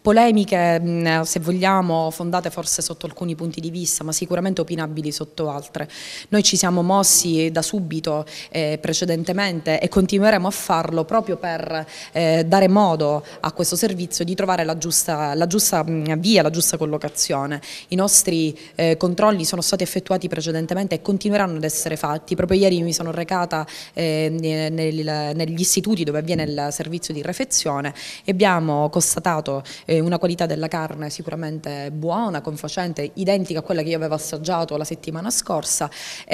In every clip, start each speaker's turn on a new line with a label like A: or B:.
A: polemiche mm, se vogliamo fondate forse sotto alcuni punti di vista ma sicuramente opinabili sotto altre. Noi ci siamo mossi da subito eh, precedentemente e continueremo a farlo proprio per eh, dare modo a questo servizio di trovare la giusta, la giusta mm, via, la giusta collocazione. I nostri eh, controlli sono stati effettuati precedentemente e continueranno ad essere fatti. Proprio ieri mi sono recata eh, nel, negli istituti dove avviene il servizio di refezione e abbiamo constatato eh, una qualità della carne sicuramente buona, confacente, identica a quella che io avevo assaggiato la settimana scorsa, mm,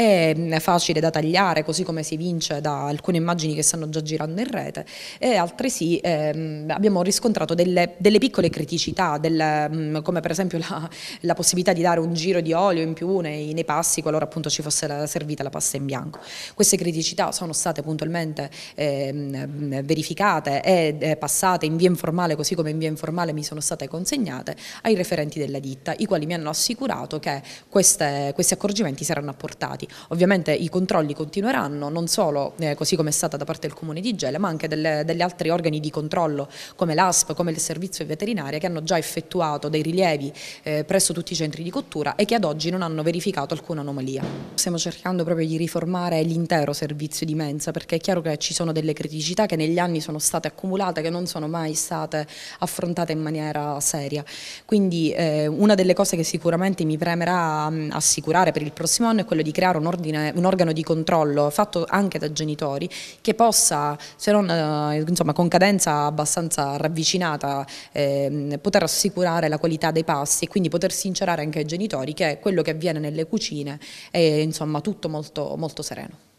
A: è facile da tagliare così come si vince da alcune immagini che stanno già girando in rete e altresì ehm, abbiamo riscontrato delle, delle piccole criticità, delle, mm, come per esempio la, la, possibilità di dare un giro di olio in più nei, nei passi qualora appunto ci fosse la, servita la pasta in bianco. Queste criticità sono state puntualmente ehm, verificate e eh, passate in via informale così come in via informale mi sono state consegnate ai referenti della ditta, i quali mi hanno assicurato che queste, questi accorgimenti saranno apportati. Ovviamente i controlli continueranno, non solo eh, così come è stata da parte del Comune di Gela, ma anche delle, degli altri organi di controllo come l'ASP, come il Servizio Veterinario, che hanno già effettuato dei rilievi eh, presso tutti i centri di cottura e che ad oggi non hanno verificato alcuna anomalia. Stiamo cercando proprio di riformare l'intero servizio di mensa, perché è chiaro che ci sono delle criticità che negli anni sono state accumulate, che non sono mai state affrontate in maniera seria. Quindi eh, una delle cose che sicuramente mi premerà mh, mm, assicurare per il prossimo anno è quello di creare un, ordine, un, organo di controllo fatto anche da genitori che possa, se non eh, insomma, con cadenza abbastanza ravvicinata, eh, poter assicurare la qualità dei pasti e quindi poter sincerare anche ai genitori che quello che avviene nelle cucine è insomma tutto molto, molto sereno.